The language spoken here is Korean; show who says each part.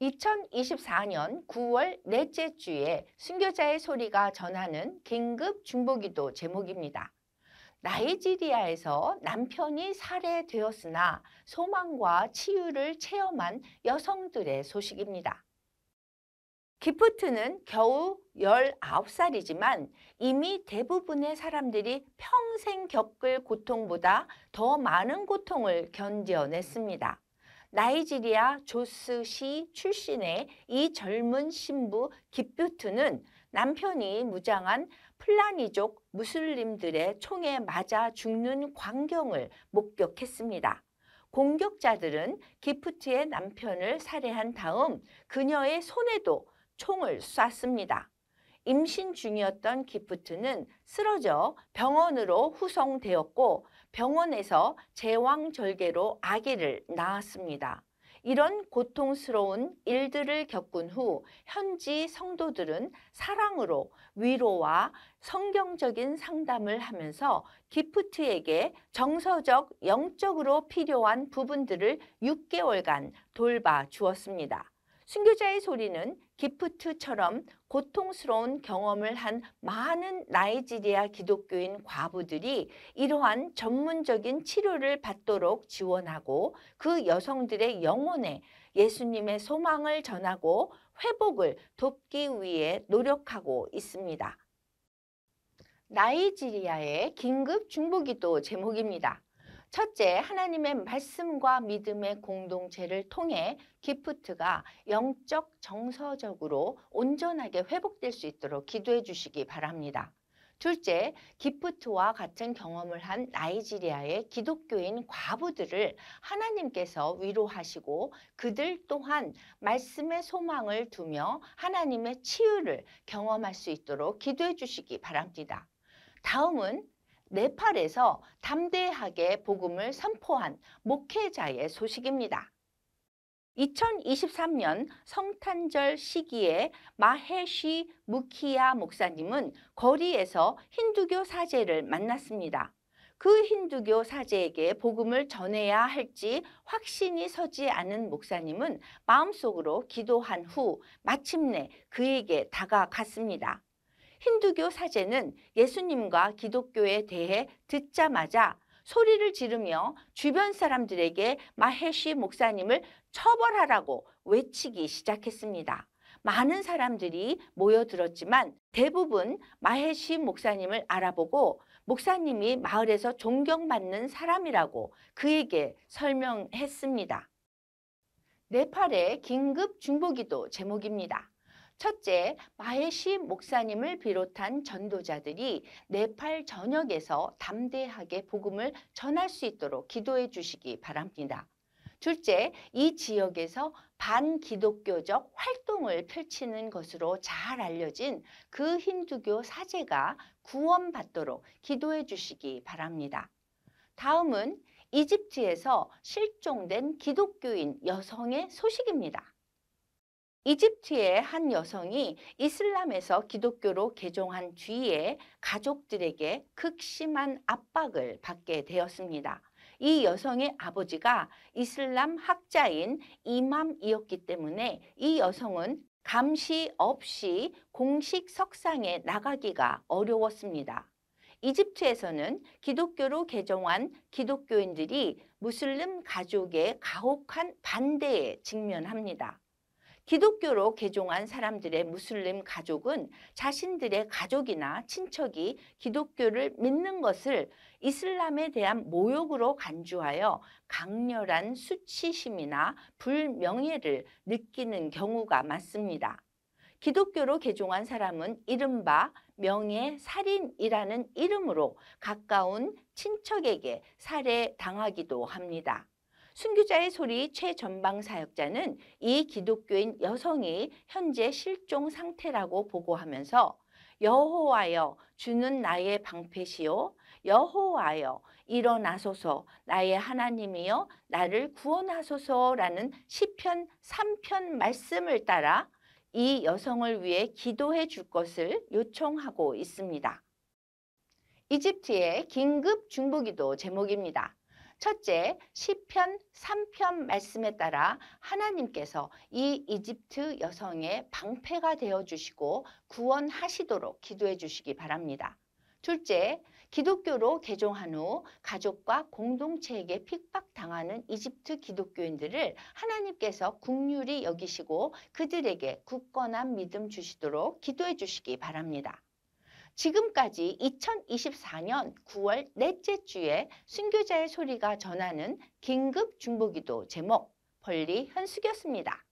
Speaker 1: 2024년 9월 넷째 주에 순교자의 소리가 전하는 긴급 중보기도 제목입니다. 나이지리아에서 남편이 살해되었으나 소망과 치유를 체험한 여성들의 소식입니다. 기프트는 겨우 19살이지만 이미 대부분의 사람들이 평생 겪을 고통보다 더 많은 고통을 견뎌냈습니다. 나이지리아 조스시 출신의 이 젊은 신부 기뷰트는 남편이 무장한 플라니족 무슬림들의 총에 맞아 죽는 광경을 목격했습니다. 공격자들은 기프트의 남편을 살해한 다음 그녀의 손에도 총을 쐈습니다. 임신 중이었던 기프트는 쓰러져 병원으로 후송되었고 병원에서 제왕절개로 아기를 낳았습니다. 이런 고통스러운 일들을 겪은 후 현지 성도들은 사랑으로 위로와 성경적인 상담을 하면서 기프트에게 정서적, 영적으로 필요한 부분들을 6개월간 돌봐 주었습니다. 순교자의 소리는 기프트처럼 고통스러운 경험을 한 많은 나이지리아 기독교인 과부들이 이러한 전문적인 치료를 받도록 지원하고 그 여성들의 영혼에 예수님의 소망을 전하고 회복을 돕기 위해 노력하고 있습니다. 나이지리아의 긴급 중보기도 제목입니다. 첫째, 하나님의 말씀과 믿음의 공동체를 통해 기프트가 영적 정서적으로 온전하게 회복될 수 있도록 기도해 주시기 바랍니다. 둘째, 기프트와 같은 경험을 한 나이지리아의 기독교인 과부들을 하나님께서 위로하시고 그들 또한 말씀의 소망을 두며 하나님의 치유를 경험할 수 있도록 기도해 주시기 바랍니다. 다음은 네팔에서 담대하게 복음을 선포한 목회자의 소식입니다. 2023년 성탄절 시기에 마해시 무키야 목사님은 거리에서 힌두교 사제를 만났습니다. 그 힌두교 사제에게 복음을 전해야 할지 확신이 서지 않은 목사님은 마음속으로 기도한 후 마침내 그에게 다가갔습니다. 힌두교 사제는 예수님과 기독교에 대해 듣자마자 소리를 지르며 주변 사람들에게 마헤시 목사님을 처벌하라고 외치기 시작했습니다. 많은 사람들이 모여들었지만 대부분 마헤시 목사님을 알아보고 목사님이 마을에서 존경받는 사람이라고 그에게 설명했습니다. 네팔의 긴급 중보기도 제목입니다. 첫째, 마해시 목사님을 비롯한 전도자들이 네팔 전역에서 담대하게 복음을 전할 수 있도록 기도해 주시기 바랍니다. 둘째, 이 지역에서 반기독교적 활동을 펼치는 것으로 잘 알려진 그 힌두교 사제가 구원받도록 기도해 주시기 바랍니다. 다음은 이집트에서 실종된 기독교인 여성의 소식입니다. 이집트의 한 여성이 이슬람에서 기독교로 개종한 뒤에 가족들에게 극심한 압박을 받게 되었습니다. 이 여성의 아버지가 이슬람 학자인 이맘이었기 때문에 이 여성은 감시 없이 공식 석상에 나가기가 어려웠습니다. 이집트에서는 기독교로 개종한 기독교인들이 무슬림 가족의 가혹한 반대에 직면합니다. 기독교로 개종한 사람들의 무슬림 가족은 자신들의 가족이나 친척이 기독교를 믿는 것을 이슬람에 대한 모욕으로 간주하여 강렬한 수치심이나 불명예를 느끼는 경우가 많습니다. 기독교로 개종한 사람은 이른바 명예살인이라는 이름으로 가까운 친척에게 살해당하기도 합니다. 순교자의 소리 최전방 사역자는 이 기독교인 여성이 현재 실종 상태라고 보고하면서 여호와여 주는 나의 방패시요 여호와여 일어나소서 나의 하나님이여 나를 구원하소서라는 시편 3편 말씀을 따라 이 여성을 위해 기도해 줄 것을 요청하고 있습니다. 이집트의 긴급 중보기도 제목입니다. 첫째, 시편 3편 말씀에 따라 하나님께서 이 이집트 여성의 방패가 되어 주시고 구원하시도록 기도해 주시기 바랍니다. 둘째, 기독교로 개종한 후 가족과 공동체에게 핍박당하는 이집트 기독교인들을 하나님께서 국률이 여기시고 그들에게 굳건한 믿음 주시도록 기도해 주시기 바랍니다. 지금까지 2024년 9월 넷째 주에 순교자의 소리가 전하는 긴급 중보기도 제목 벌리 현숙이었습니다.